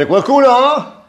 C'è qualcuno?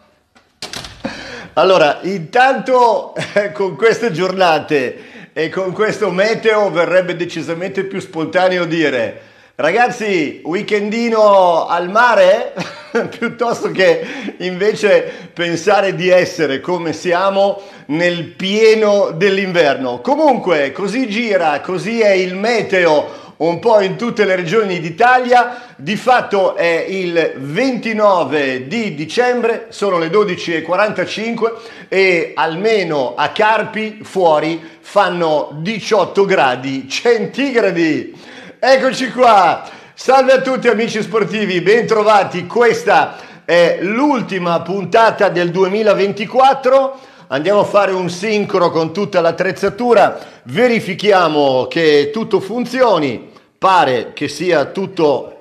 Allora, intanto eh, con queste giornate e con questo meteo verrebbe decisamente più spontaneo dire ragazzi, weekendino al mare? piuttosto che invece pensare di essere come siamo nel pieno dell'inverno. Comunque, così gira, così è il meteo un po' in tutte le regioni d'Italia. Di fatto è il 29 di dicembre, sono le 12.45 e almeno a Carpi fuori fanno 18 gradi centigradi. Eccoci qua! Salve a tutti amici sportivi, bentrovati. Questa è l'ultima puntata del 2024 andiamo a fare un sincro con tutta l'attrezzatura, verifichiamo che tutto funzioni pare che sia tutto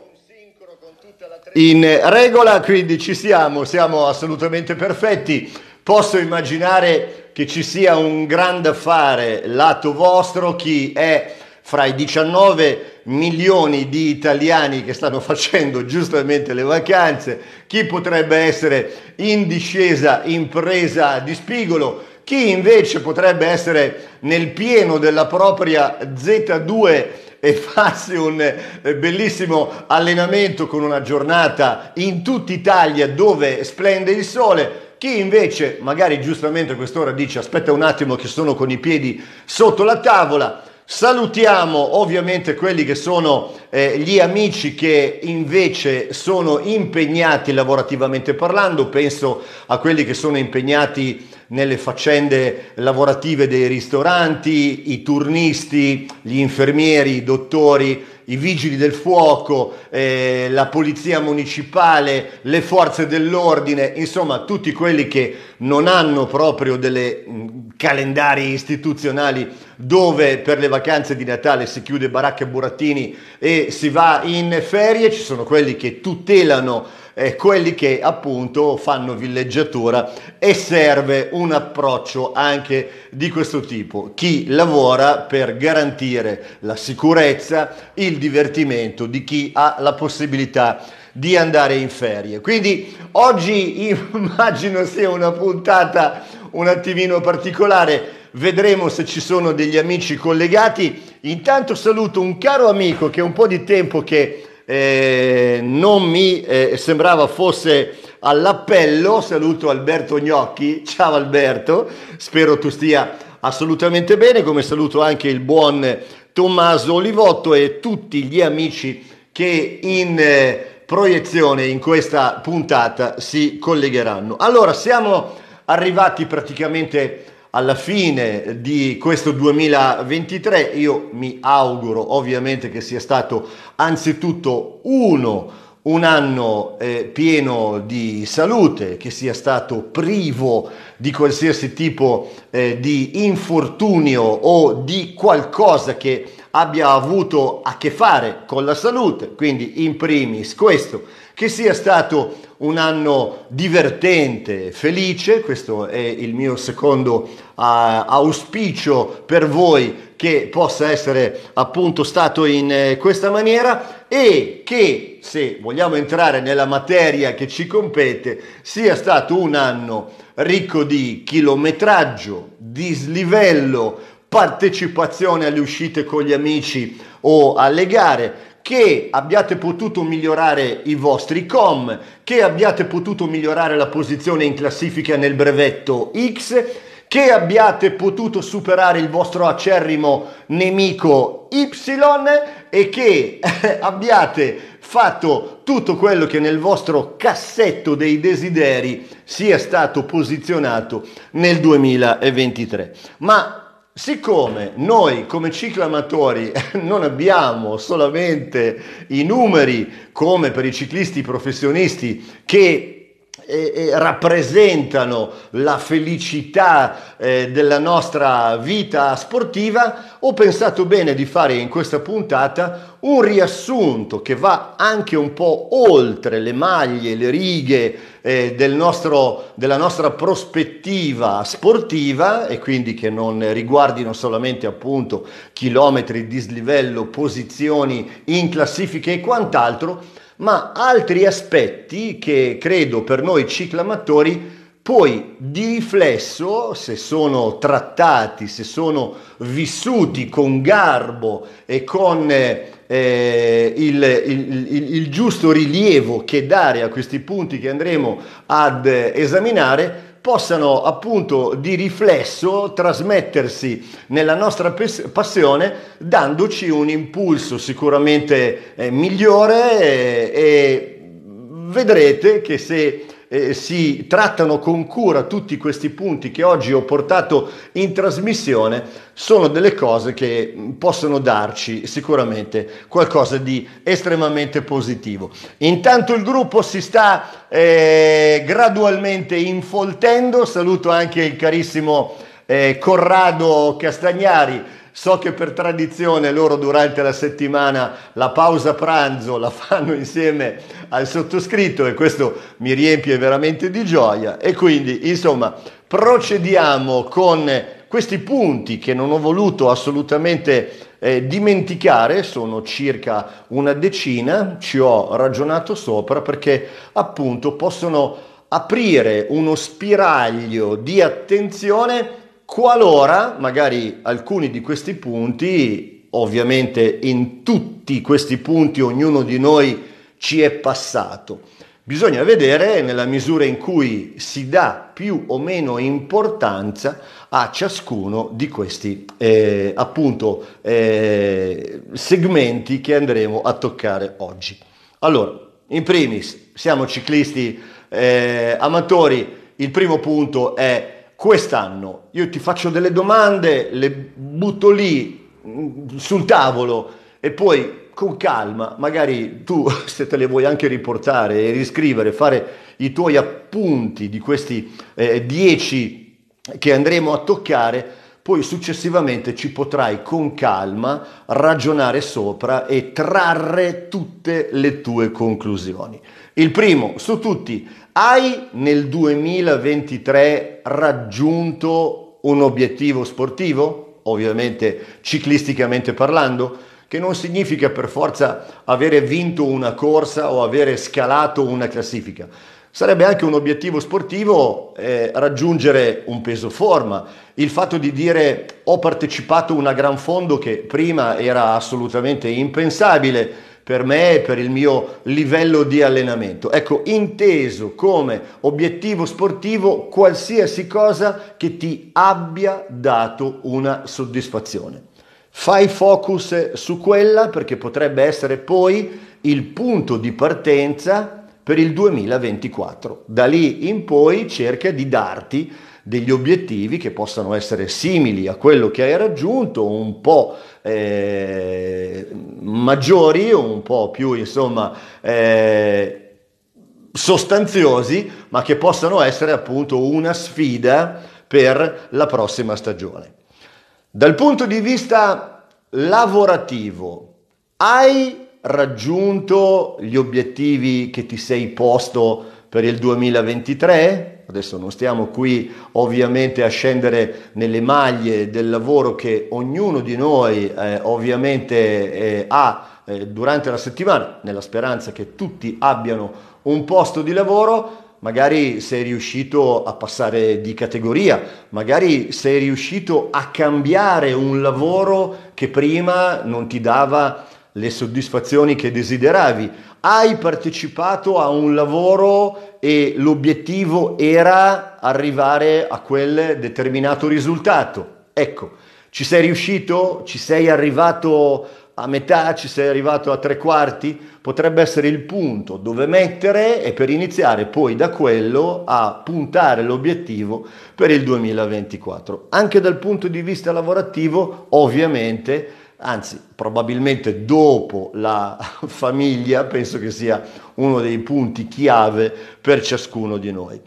in regola, quindi ci siamo, siamo assolutamente perfetti. Posso immaginare che ci sia un grande affare lato vostro, chi è fra i 19 milioni di italiani che stanno facendo giustamente le vacanze, chi potrebbe essere in discesa, in presa di spigolo, chi invece potrebbe essere nel pieno della propria Z2 e farsi un eh, bellissimo allenamento con una giornata in tutta Italia dove splende il sole, chi invece magari giustamente a quest'ora dice aspetta un attimo che sono con i piedi sotto la tavola, salutiamo ovviamente quelli che sono eh, gli amici che invece sono impegnati lavorativamente parlando, penso a quelli che sono impegnati nelle faccende lavorative dei ristoranti, i turnisti, gli infermieri, i dottori, i vigili del fuoco, eh, la polizia municipale, le forze dell'ordine, insomma tutti quelli che non hanno proprio delle mm, calendari istituzionali dove per le vacanze di Natale si chiude baracca e burattini e si va in ferie, ci sono quelli che tutelano eh, quelli che appunto fanno villeggiatura e serve un approccio anche di questo tipo. Chi lavora per garantire la sicurezza, il divertimento di chi ha la possibilità di andare in ferie. Quindi oggi immagino sia una puntata un attimino particolare vedremo se ci sono degli amici collegati. Intanto saluto un caro amico che è un po' di tempo che eh, non mi eh, sembrava fosse all'appello. Saluto Alberto Gnocchi, ciao Alberto, spero tu stia assolutamente bene, come saluto anche il buon Tommaso Olivotto e tutti gli amici che in eh, proiezione in questa puntata si collegheranno. Allora, siamo arrivati praticamente alla fine di questo 2023 io mi auguro ovviamente che sia stato anzitutto uno un anno eh, pieno di salute, che sia stato privo di qualsiasi tipo eh, di infortunio o di qualcosa che abbia avuto a che fare con la salute, quindi in primis questo, che sia stato un anno divertente, felice, questo è il mio secondo uh, auspicio per voi che possa essere appunto stato in eh, questa maniera e che se vogliamo entrare nella materia che ci compete sia stato un anno ricco di chilometraggio, dislivello, partecipazione alle uscite con gli amici o alle gare che abbiate potuto migliorare i vostri com, che abbiate potuto migliorare la posizione in classifica nel brevetto X, che abbiate potuto superare il vostro acerrimo nemico Y e che abbiate fatto tutto quello che nel vostro cassetto dei desideri sia stato posizionato nel 2023. Ma Siccome noi come ciclamatori non abbiamo solamente i numeri come per i ciclisti professionisti che eh, rappresentano la felicità eh, della nostra vita sportiva, ho pensato bene di fare in questa puntata un riassunto che va anche un po' oltre le maglie, le righe eh, del nostro, della nostra prospettiva sportiva e quindi che non riguardino solamente appunto chilometri, dislivello, posizioni in classifica e quant'altro ma altri aspetti che credo per noi ciclamatori poi di riflesso, se sono trattati, se sono vissuti con garbo e con eh, eh il, il, il, il giusto rilievo che dare a questi punti che andremo ad eh, esaminare, possano appunto di riflesso trasmettersi nella nostra passione dandoci un impulso sicuramente eh, migliore e, eh, e vedrete che se eh, si trattano con cura tutti questi punti che oggi ho portato in trasmissione sono delle cose che possono darci sicuramente qualcosa di estremamente positivo. Intanto il gruppo si sta eh, gradualmente infoltendo, saluto anche il carissimo eh, Corrado Castagnari So che per tradizione loro durante la settimana la pausa pranzo la fanno insieme al sottoscritto e questo mi riempie veramente di gioia e quindi insomma procediamo con questi punti che non ho voluto assolutamente eh, dimenticare, sono circa una decina, ci ho ragionato sopra perché appunto possono aprire uno spiraglio di attenzione qualora magari alcuni di questi punti, ovviamente in tutti questi punti ognuno di noi ci è passato. Bisogna vedere nella misura in cui si dà più o meno importanza a ciascuno di questi eh, appunto eh, segmenti che andremo a toccare oggi. Allora, in primis, siamo ciclisti eh, amatori, il primo punto è quest'anno io ti faccio delle domande, le butto lì mm, sul tavolo e poi con calma, magari tu se te le vuoi anche riportare e riscrivere, fare i tuoi appunti di questi 10 eh, che andremo a toccare, poi successivamente ci potrai con calma ragionare sopra e trarre tutte le tue conclusioni. Il primo su tutti, hai nel 2023 raggiunto un obiettivo sportivo, ovviamente ciclisticamente parlando, che non significa per forza avere vinto una corsa o avere scalato una classifica. Sarebbe anche un obiettivo sportivo eh, raggiungere un peso forma, il fatto di dire ho partecipato a una gran fondo che prima era assolutamente impensabile, per me e per il mio livello di allenamento. Ecco, inteso come obiettivo sportivo qualsiasi cosa che ti abbia dato una soddisfazione. Fai focus su quella perché potrebbe essere poi il punto di partenza per il 2024. Da lì in poi cerca di darti degli obiettivi che possano essere simili a quello che hai raggiunto, un po' eh, maggiori, un po' più insomma eh, sostanziosi, ma che possano essere appunto una sfida per la prossima stagione. Dal punto di vista lavorativo, hai raggiunto gli obiettivi che ti sei posto per il 2023? Adesso non stiamo qui ovviamente a scendere nelle maglie del lavoro che ognuno di noi eh, ovviamente eh, ha eh, durante la settimana, nella speranza che tutti abbiano un posto di lavoro, magari sei riuscito a passare di categoria, magari sei riuscito a cambiare un lavoro che prima non ti dava le soddisfazioni che desideravi, hai partecipato a un lavoro e l'obiettivo era arrivare a quel determinato risultato. Ecco, ci sei riuscito? Ci sei arrivato a metà? Ci sei arrivato a tre quarti? Potrebbe essere il punto dove mettere e per iniziare poi da quello a puntare l'obiettivo per il 2024. Anche dal punto di vista lavorativo, ovviamente, anzi probabilmente dopo la famiglia penso che sia uno dei punti chiave per ciascuno di noi.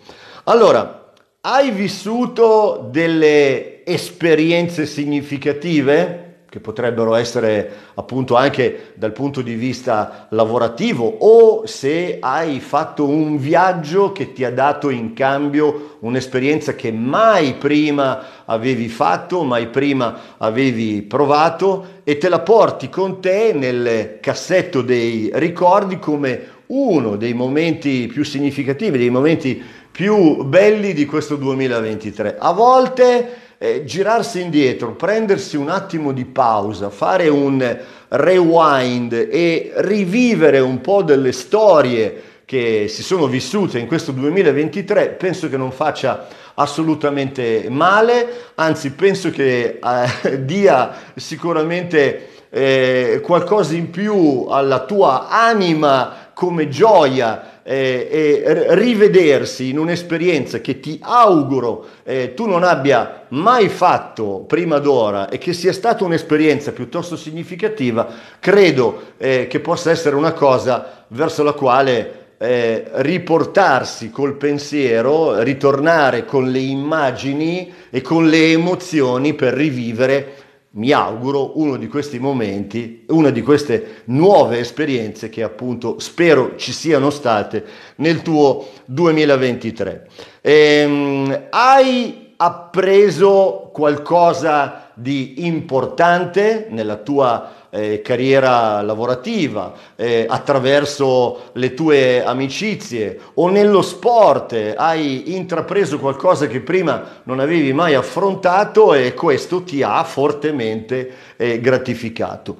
Allora, hai vissuto delle esperienze significative? che potrebbero essere appunto anche dal punto di vista lavorativo o se hai fatto un viaggio che ti ha dato in cambio un'esperienza che mai prima avevi fatto, mai prima avevi provato e te la porti con te nel cassetto dei ricordi come uno dei momenti più significativi, dei momenti più belli di questo 2023. A volte eh, girarsi indietro, prendersi un attimo di pausa, fare un rewind e rivivere un po' delle storie che si sono vissute in questo 2023, penso che non faccia assolutamente male, anzi penso che eh, dia sicuramente eh, qualcosa in più alla tua anima come gioia eh, eh, rivedersi in un'esperienza che ti auguro eh, tu non abbia mai fatto prima d'ora e che sia stata un'esperienza piuttosto significativa, credo eh, che possa essere una cosa verso la quale eh, riportarsi col pensiero, ritornare con le immagini e con le emozioni per rivivere mi auguro, uno di questi momenti, una di queste nuove esperienze che appunto spero ci siano state nel tuo 2023. Ehm, hai appreso qualcosa di importante nella tua vita? eh, carriera lavorativa, eh, attraverso le tue amicizie o nello sport eh, hai intrapreso qualcosa che prima non avevi mai affrontato e questo ti ha fortemente eh, gratificato.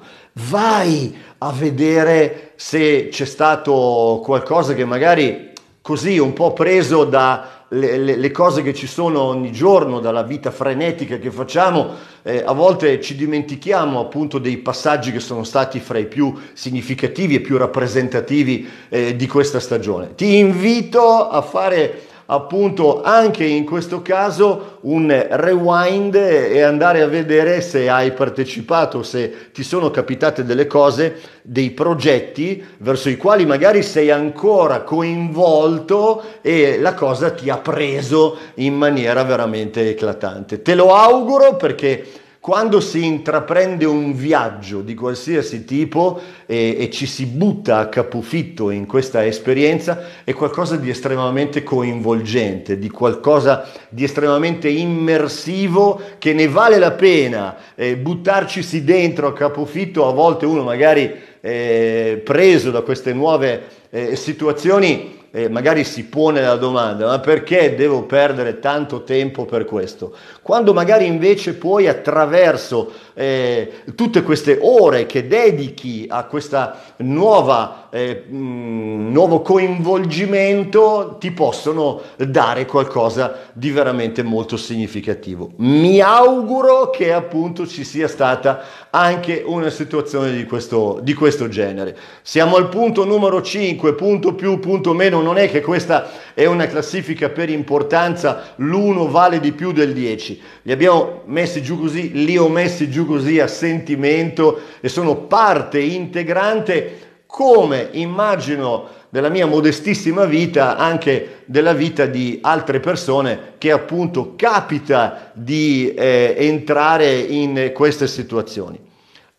Vai a vedere se c'è stato qualcosa che magari così un po' preso da le, le, le, cose che ci sono ogni giorno, dalla vita frenetica che facciamo, eh, a volte ci dimentichiamo appunto dei passaggi che sono stati fra i più significativi e più rappresentativi eh, di questa stagione. Ti invito a fare appunto anche in questo caso un rewind e andare a vedere se hai partecipato, se ti sono capitate delle cose, dei progetti verso i quali magari sei ancora coinvolto e la cosa ti ha preso in maniera veramente eclatante. Te lo auguro perché quando si intraprende un viaggio di qualsiasi tipo e, e, ci si butta a capofitto in questa esperienza è qualcosa di estremamente coinvolgente, di qualcosa di estremamente immersivo che ne vale la pena eh, buttarci dentro a capofitto, a volte uno magari eh, preso da queste nuove eh, situazioni eh, magari si pone la domanda, ma perché devo perdere tanto tempo per questo? Quando magari invece poi attraverso eh, tutte queste ore che dedichi a questo eh, nuovo coinvolgimento ti possono dare qualcosa di veramente molto significativo. Mi auguro che appunto ci sia stata anche una situazione di questo, di questo genere. Siamo al punto numero 5, punto più, punto meno non è che questa è una classifica per importanza, l'1 vale di più del 10. Li abbiamo messi giù così, li ho messi giù così a sentimento e sono parte integrante, come immagino della mia modestissima vita, anche della vita di altre persone che appunto capita di eh, entrare in queste situazioni.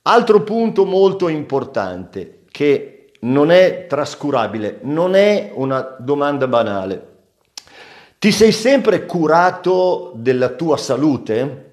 Altro punto molto importante che non è trascurabile, non è una domanda banale. Ti sei sempre curato della tua salute?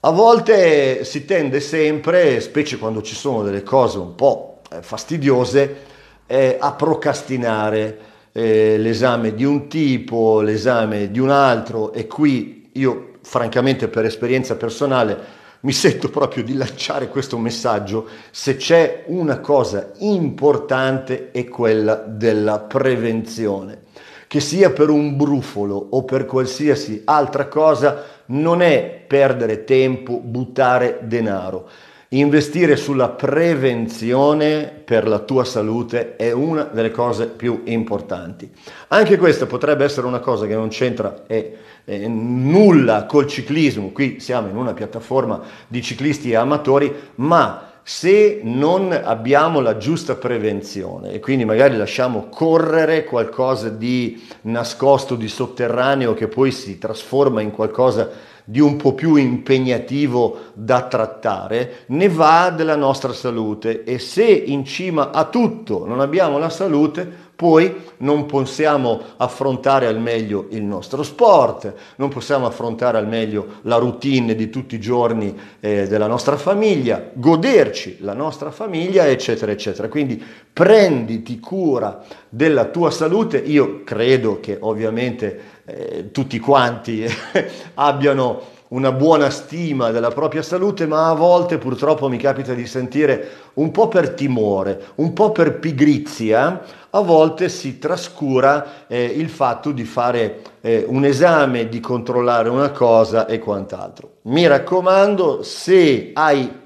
A volte si tende sempre, specie quando ci sono delle cose un po' eh, fastidiose, eh, a procrastinare eh, l'esame di un tipo, l'esame di un altro e qui io francamente per esperienza personale mi sento proprio di lanciare questo messaggio, se c'è una cosa importante è quella della prevenzione. Che sia per un brufolo o per qualsiasi altra cosa, non è perdere tempo, buttare denaro Investire sulla prevenzione per la tua salute è una delle cose più importanti. Anche questa potrebbe essere una cosa che non c'entra e, e nulla col ciclismo. Qui siamo in una piattaforma di ciclisti e amatori, ma se non abbiamo la giusta prevenzione e quindi magari lasciamo correre qualcosa di nascosto, di sotterraneo che poi si trasforma in qualcosa di di un po' più impegnativo da trattare, ne va della nostra salute e se in cima a tutto non abbiamo la salute, poi non possiamo affrontare al meglio il nostro sport, non possiamo affrontare al meglio la routine di tutti i giorni eh, della nostra famiglia, goderci la nostra famiglia, eccetera, eccetera. Quindi prenditi cura della tua salute, io credo che ovviamente eh, tutti quanti abbiano una buona stima della propria salute, ma a volte purtroppo mi capita di sentire un po' per timore, un po' per pigrizia, a volte si trascura eh, il fatto di fare eh, un esame, di controllare una cosa e quant'altro. Mi raccomando, se hai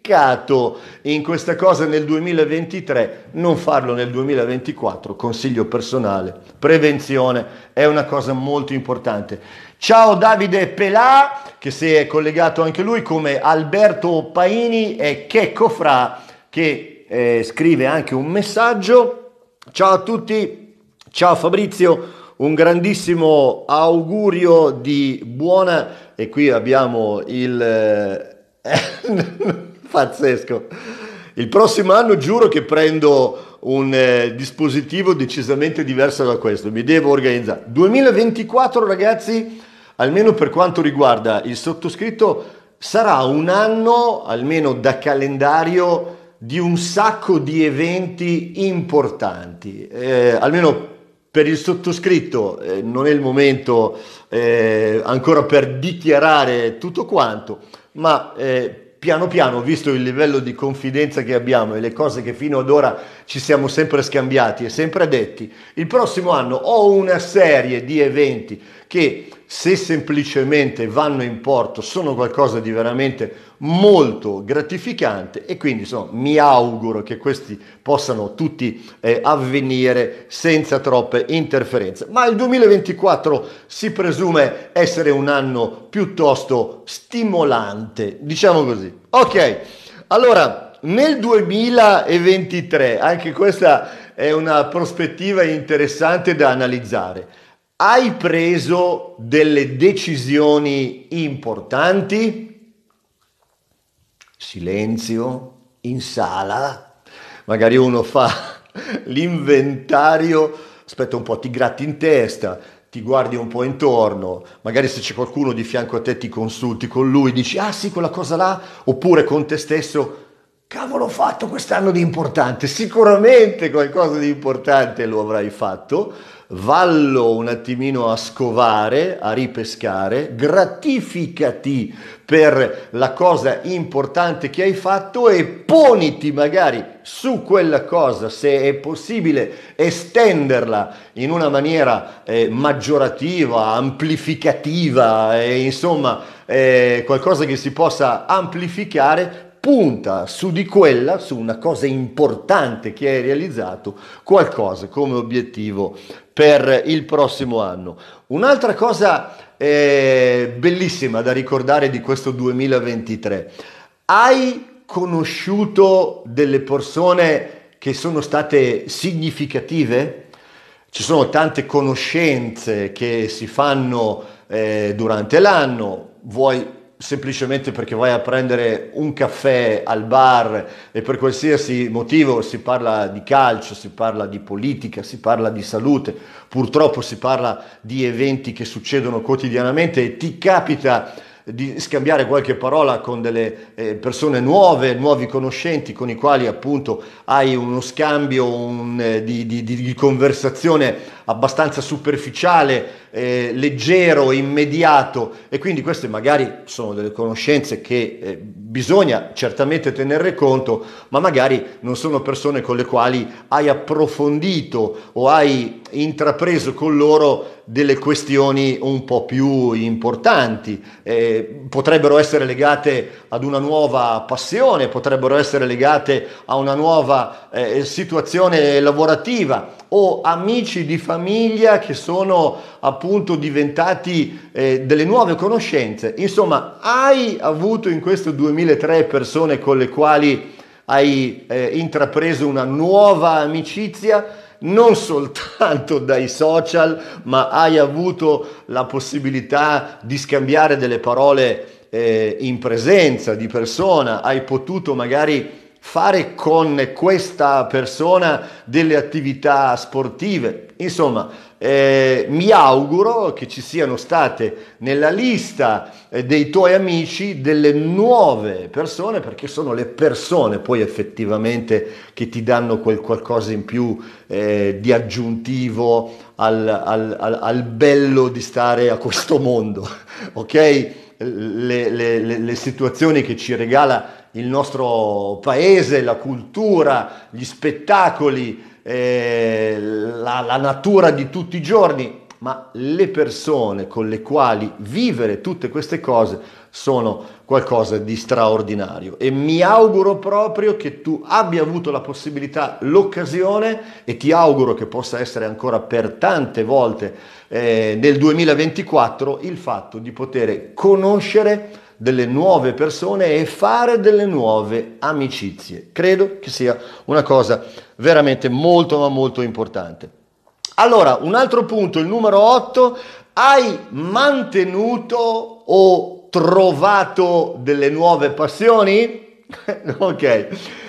peccato in questa cosa nel 2023, non farlo nel 2024, consiglio personale, prevenzione è una cosa molto importante. Ciao Davide Pelà, che si è collegato anche lui, come Alberto Paini e Checco Fra, che eh, scrive anche un messaggio. Ciao a tutti, ciao Fabrizio un grandissimo augurio di buona e qui abbiamo il eh, Pazzesco. Il prossimo anno giuro che prendo un eh, dispositivo decisamente diverso da questo, mi devo organizzare. 2024 ragazzi, almeno per quanto riguarda il sottoscritto, sarà un anno, almeno da calendario, di un sacco di eventi importanti, eh, almeno per il sottoscritto eh, non è il momento eh, ancora per dichiarare tutto quanto, ma eh, piano piano, visto il livello di confidenza che abbiamo e le cose che fino ad ora ci siamo sempre scambiati e sempre detti, il prossimo anno ho una serie di eventi che se semplicemente vanno in porto sono qualcosa di veramente molto gratificante e quindi insomma, mi auguro che questi possano tutti eh, avvenire senza troppe interferenze. Ma il 2024 si presume essere un anno piuttosto stimolante, diciamo così. Ok, allora nel 2023, anche questa è una prospettiva interessante da analizzare. Hai preso delle decisioni importanti? Silenzio in sala. Magari uno fa l'inventario, aspetta un po', ti gratti in testa, ti guardi un po' intorno, magari se c'è qualcuno di fianco a te ti consulti con lui, dici ah sì quella cosa là, oppure con te stesso cavolo ho fatto quest'anno di importante, sicuramente qualcosa di importante lo avrai fatto vallo un attimino a scovare, a ripescare, gratificati per la cosa importante che hai fatto e poniti magari su quella cosa, se è possibile estenderla in una maniera eh, maggiorativa, amplificativa, eh, insomma eh, qualcosa che si possa amplificare punta su di quella, su una cosa importante che hai realizzato, qualcosa come obiettivo per il prossimo anno. Un'altra cosa eh, bellissima da ricordare di questo 2023, hai conosciuto delle persone che sono state significative? Ci sono tante conoscenze che si fanno eh, durante l'anno, vuoi semplicemente perché vai a prendere un caffè al bar e per qualsiasi motivo si parla di calcio, si parla di politica, si parla di salute, purtroppo si parla di eventi che succedono quotidianamente e ti capita di scambiare qualche parola con delle eh, persone nuove, nuovi conoscenti con i quali appunto hai uno scambio un, eh, di, di, di conversazione abbastanza superficiale, eh, leggero, immediato e quindi queste magari sono delle conoscenze che eh, bisogna certamente tenere conto, ma magari non sono persone con le quali hai approfondito o hai intrapreso con loro delle questioni un po' più importanti, eh, potrebbero essere legate ad una nuova passione, potrebbero essere legate a una nuova eh, situazione lavorativa o amici di famiglia che sono appunto diventati eh, delle nuove conoscenze. Insomma, hai avuto in questo 2003 persone con le quali hai eh, intrapreso una nuova amicizia? non soltanto dai social, ma hai avuto la possibilità di scambiare delle parole eh, in presenza di persona, hai potuto magari fare con questa persona delle attività sportive. Insomma, eh, mi auguro che ci siano state nella lista eh, dei tuoi amici delle nuove persone, perché sono le persone poi effettivamente che ti danno quel qualcosa in più eh, di aggiuntivo al, al, al, al, bello di stare a questo mondo, ok? Le, le, le situazioni che ci regala il nostro paese, la cultura, gli spettacoli, eh, la, la natura di tutti i giorni, ma le persone con le quali vivere tutte queste cose sono qualcosa di straordinario e mi auguro proprio che tu abbia avuto la possibilità, l'occasione e ti auguro che possa essere ancora per tante volte eh, nel 2024 il fatto di poter conoscere delle nuove persone e fare delle nuove amicizie. Credo che sia una cosa veramente molto ma molto importante. Allora, un altro punto, il numero 8, hai mantenuto o trovato delle nuove passioni? ok,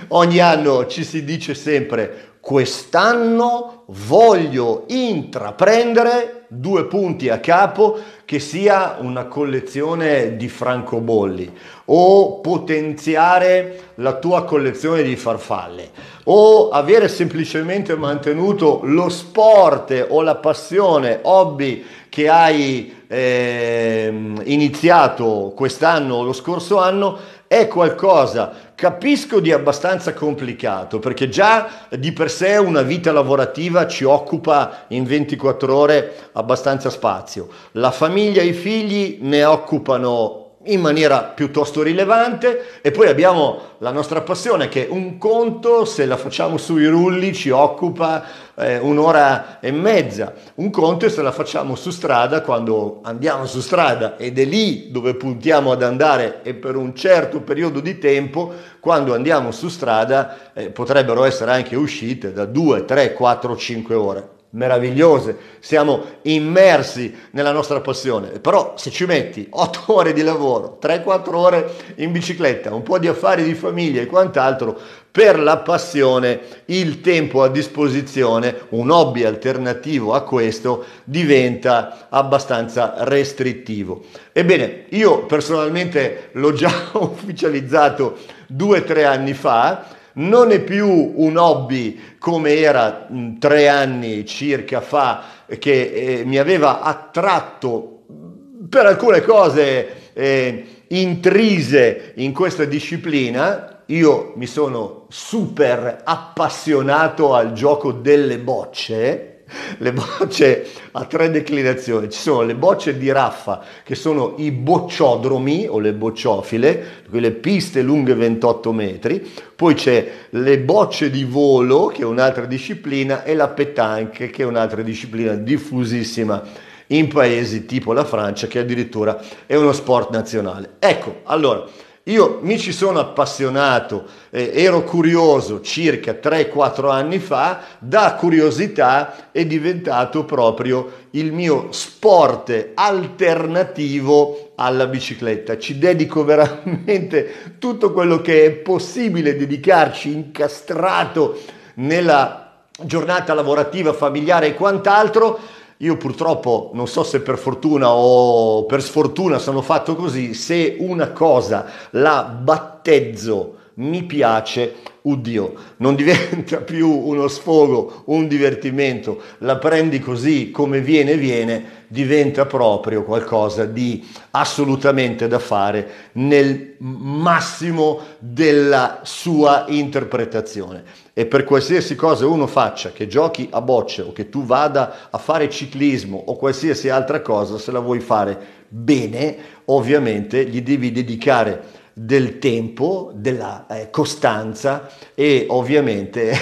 ogni anno ci si dice sempre quest'anno voglio intraprendere due punti a capo che sia una collezione di francobolli o potenziare la tua collezione di farfalle o avere semplicemente mantenuto lo sport o la passione, hobby che hai eh, iniziato quest'anno o lo scorso anno è qualcosa capisco di abbastanza complicato perché già di per sé una vita lavorativa ci occupa in 24 ore abbastanza spazio. La famiglia e i figli ne occupano in maniera piuttosto rilevante e poi abbiamo la nostra passione che un conto se la facciamo sui rulli ci occupa eh, un'ora e mezza, un conto se la facciamo su strada quando andiamo su strada ed è lì dove puntiamo ad andare e per un certo periodo di tempo quando andiamo su strada eh, potrebbero essere anche uscite da 2, 3, 4, 5 ore meravigliose, siamo immersi nella nostra passione, però se ci metti 8 ore di lavoro, 3-4 ore in bicicletta, un po' di affari di famiglia e quant'altro, per la passione il tempo a disposizione, un hobby alternativo a questo, diventa abbastanza restrittivo. Ebbene, io personalmente l'ho già ufficializzato 2-3 anni fa, non è più un hobby come era mh, mm, tre anni circa fa che eh, mi aveva attratto mm, per alcune cose eh, intrise in questa disciplina, io mi sono super appassionato al gioco delle bocce, le bocce a tre declinazioni, ci sono le bocce di raffa che sono i bocciodromi o le bocciofile, quelle piste lunghe 28 metri, poi c'è le bocce di volo che è un'altra disciplina e la petanque che è un'altra disciplina diffusissima in paesi tipo la Francia che addirittura è uno sport nazionale. Ecco, allora io mi ci sono appassionato, eh, ero curioso circa 3-4 anni fa, da curiosità è diventato proprio il mio sport alternativo alla bicicletta. Ci dedico veramente tutto quello che è possibile dedicarci incastrato nella giornata lavorativa, familiare e quant'altro io purtroppo non so se per fortuna o per sfortuna sono fatto così, se una cosa la battezzo mi piace, oddio, non diventa più uno sfogo, un divertimento, la prendi così come viene viene, diventa proprio qualcosa di assolutamente da fare nel massimo della sua interpretazione e per qualsiasi cosa uno faccia, che giochi a bocce o che tu vada a fare ciclismo o qualsiasi altra cosa, se la vuoi fare bene, ovviamente gli devi dedicare del tempo, della eh, costanza e ovviamente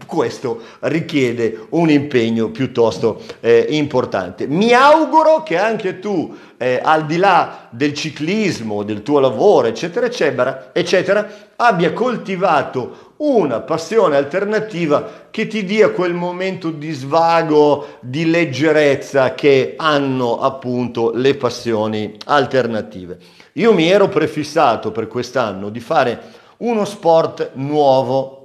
questo richiede un impegno piuttosto eh, importante. Mi auguro che anche tu, eh, al di là del ciclismo, del tuo lavoro, eccetera, eccetera, eccetera, abbia coltivato una passione alternativa che ti dia quel momento di svago, di leggerezza che hanno appunto le passioni alternative. Io mi ero prefissato per quest'anno di fare uno sport nuovo.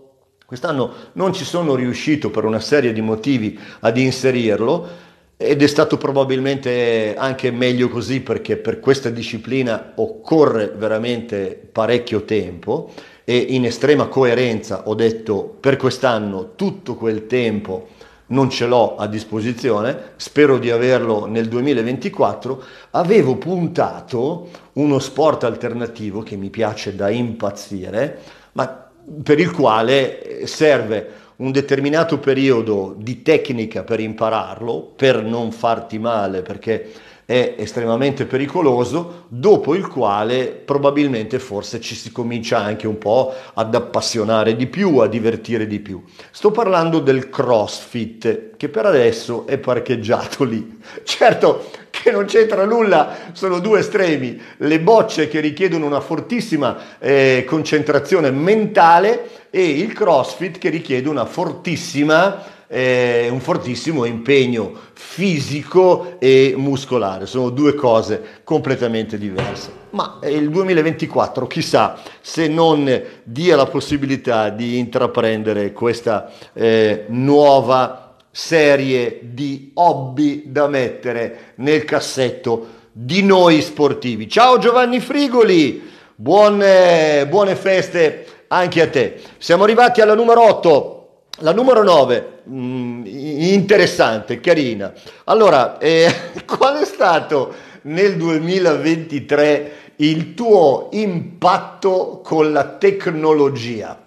Quest'anno non ci sono riuscito per una serie di motivi ad inserirlo ed è stato probabilmente anche meglio così perché per questa disciplina occorre veramente parecchio tempo e in estrema coerenza ho detto per quest'anno tutto quel tempo non ce l'ho a disposizione, spero di averlo nel 2024, avevo puntato uno sport alternativo che mi piace da impazzire, ma per il quale eh, serve un determinato periodo di tecnica per impararlo, per non farti male, perché è estremamente pericoloso, dopo il quale probabilmente forse ci si comincia anche un po' ad appassionare di più, a divertire di più. Sto parlando del CrossFit, che per adesso è parcheggiato lì. Certo che non c'entra nulla, sono due estremi, le bocce che richiedono una fortissima eh, concentrazione mentale e il CrossFit che richiede una fortissima eh, un fortissimo impegno fisico e muscolare. Sono due cose completamente diverse. Ma il 2024 chissà se non dia la possibilità di intraprendere questa eh, nuova serie di hobby da mettere nel cassetto di noi sportivi. Ciao Giovanni Frigoli, buone, buone feste anche a te. Siamo arrivati alla numero 8 la numero 9, mh, mm, interessante, carina. Allora, eh, qual è stato nel 2023 il tuo impatto con la tecnologia?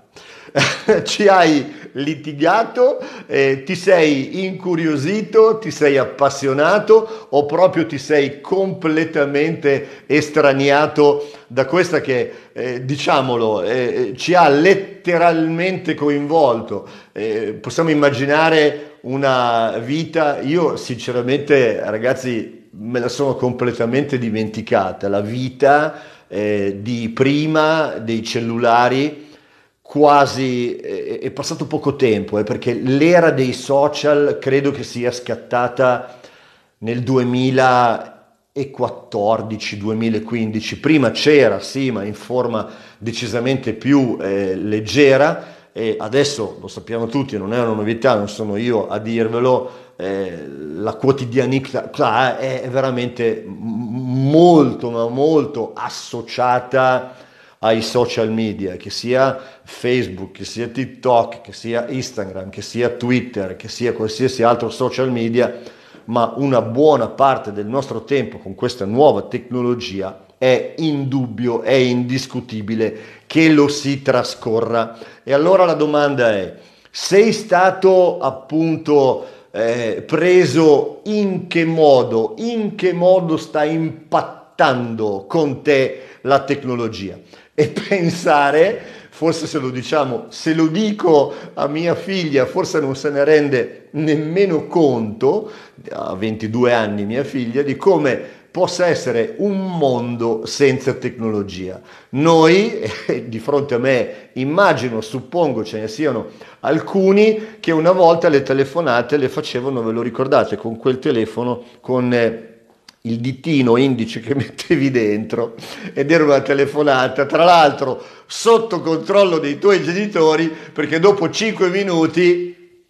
ci hai litigato, eh, ti sei incuriosito, ti sei appassionato o proprio ti sei completamente estraniato da questa che, eh, diciamolo, eh, ci ha letteralmente coinvolto. Eh, possiamo immaginare una vita, io sinceramente ragazzi me la sono completamente dimenticata, la vita eh, di prima dei cellulari quasi è passato poco tempo eh, perché l'era dei social credo che sia scattata nel 2014-2015 prima c'era sì ma in forma decisamente più eh, leggera e adesso lo sappiamo tutti non è una novità non sono io a dirvelo eh, la quotidianità è veramente molto ma molto associata ai social media, che sia Facebook, che sia TikTok, che sia Instagram, che sia Twitter, che sia qualsiasi altro social media, ma una buona parte del nostro tempo con questa nuova tecnologia è indubbio, è indiscutibile che lo si trascorra. E allora la domanda è, sei stato appunto eh, preso in che modo, in che modo sta impattando con te la tecnologia? e pensare, forse se lo diciamo, se lo dico a mia figlia, forse non se ne rende nemmeno conto, a 22 anni mia figlia, di come possa essere un mondo senza tecnologia. Noi, eh, di fronte a me, immagino, suppongo ce ne siano alcuni che una volta le telefonate le facevano, ve lo ricordate, con quel telefono, con... Eh, il ditino indice che mettevi dentro ed era una telefonata, tra l'altro sotto controllo dei tuoi genitori perché dopo 5 minuti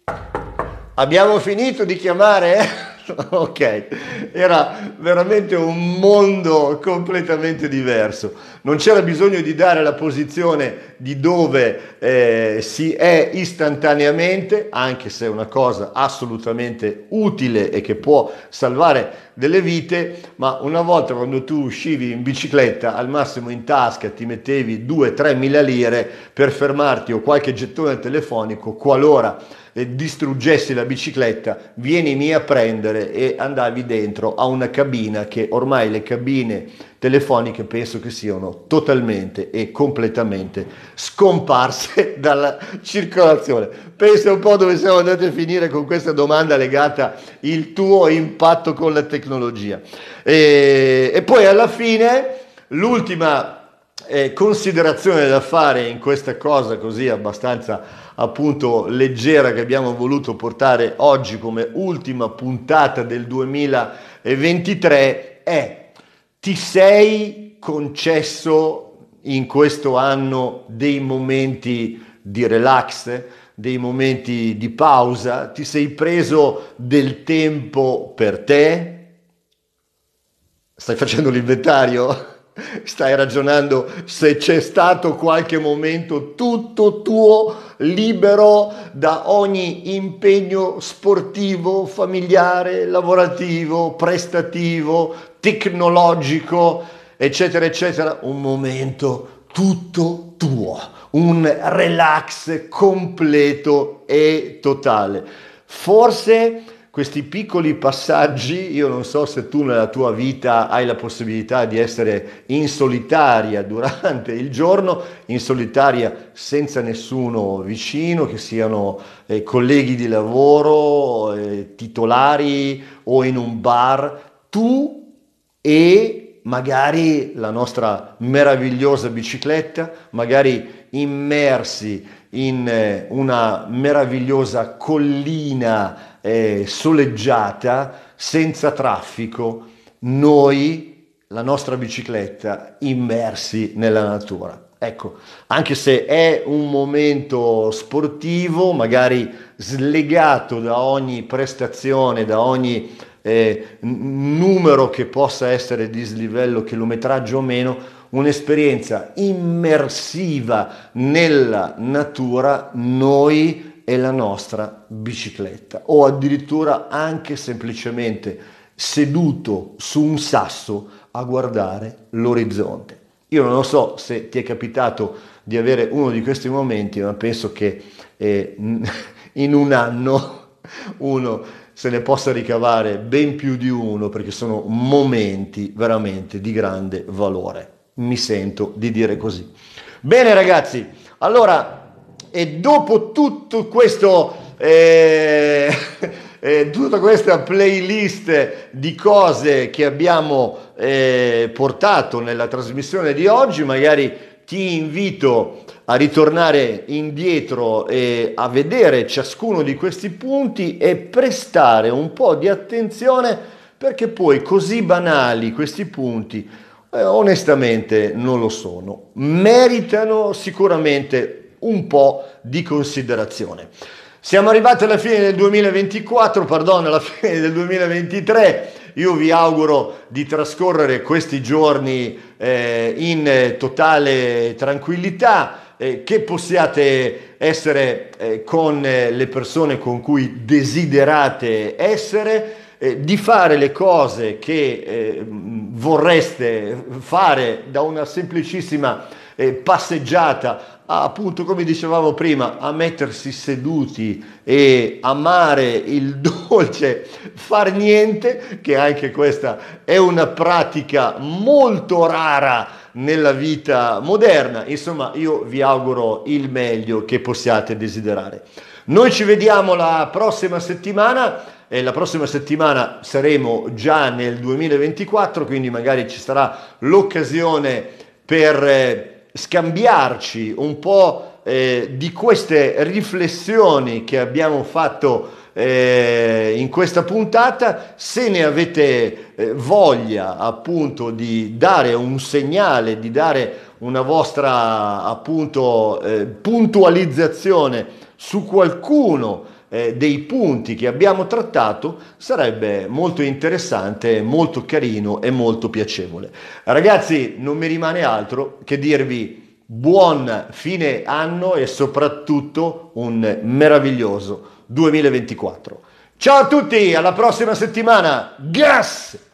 abbiamo finito di chiamare. Eh? ok, era veramente un mondo completamente diverso. Non c'era bisogno di dare la posizione di dove eh, si è istantaneamente, anche se è una cosa assolutamente utile e che può salvare delle vite, ma una volta quando tu uscivi in bicicletta, al massimo in tasca ti mettevi 2-3 mila lire per fermarti o qualche gettone telefonico, qualora eh, distruggessi la bicicletta, vienimi a prendere e andavi dentro a una cabina che ormai le cabine telefoniche penso che siano totalmente e completamente scomparse dalla circolazione. Pensa un po' dove siamo andati a finire con questa domanda legata al tuo impatto con la tecnologia. E, e poi alla fine l'ultima eh, considerazione da fare in questa cosa così abbastanza appunto leggera che abbiamo voluto portare oggi come ultima puntata del 2023 è ti sei concesso in questo anno dei momenti di relax, dei momenti di pausa, ti sei preso del tempo per te? Stai facendo l'inventario? Stai ragionando se c'è stato qualche momento tutto tuo libero da ogni impegno sportivo, familiare, lavorativo, prestativo, tecnologico, eccetera, eccetera, un momento tutto tuo, un relax completo e totale. Forse questi piccoli passaggi, io non so se tu nella tua vita hai la possibilità di essere in solitaria durante il giorno, in solitaria senza nessuno vicino, che siano eh, colleghi di lavoro, eh, titolari o in un bar, tu e magari la nostra meravigliosa bicicletta, magari immersi in eh, una meravigliosa collina eh, soleggiata, senza traffico, noi, la nostra bicicletta, immersi nella natura. Ecco, anche se è un momento sportivo, magari slegato da ogni prestazione, da ogni eh, numero che possa essere dislivello, chilometraggio o meno, un'esperienza immersiva nella natura, noi e la nostra bicicletta, o addirittura anche semplicemente seduto su un sasso a guardare l'orizzonte. Io non lo so se ti è capitato di avere uno di questi momenti, ma penso che eh, in un anno uno se ne possa ricavare ben più di uno perché sono momenti veramente di grande valore. Mi sento di dire così. Bene ragazzi, allora, e dopo tutto questo... Eh, eh, tutta questa playlist di cose che abbiamo eh, portato nella trasmissione di oggi, magari ti invito a ritornare indietro e a vedere ciascuno di questi punti e prestare un po' di attenzione perché poi così banali questi punti eh, onestamente non lo sono. Meritano sicuramente un po' di considerazione. Siamo arrivati alla fine del 2024, perdono, alla fine del 2023. Io vi auguro di trascorrere questi giorni eh, in totale tranquillità, eh, che possiate essere eh, con eh, le persone con cui desiderate essere, eh, di fare le cose che eh, vorreste fare da una semplicissima passeggiata Ah, appunto come dicevamo prima a mettersi seduti e amare il dolce far niente che anche questa è una pratica molto rara nella vita moderna insomma io vi auguro il meglio che possiate desiderare noi ci vediamo la prossima settimana e la prossima settimana saremo già nel 2024 quindi magari ci sarà l'occasione per eh, scambiarci un po' eh, di queste riflessioni che abbiamo fatto eh, in questa puntata. Se ne avete eh, voglia appunto di dare un segnale, di dare una vostra appunto eh, puntualizzazione su qualcuno eh, dei punti che abbiamo trattato sarebbe molto interessante, molto carino e molto piacevole. Ragazzi, non mi rimane altro che dirvi buon fine anno e soprattutto un meraviglioso 2024. Ciao a tutti, alla prossima settimana. Gas!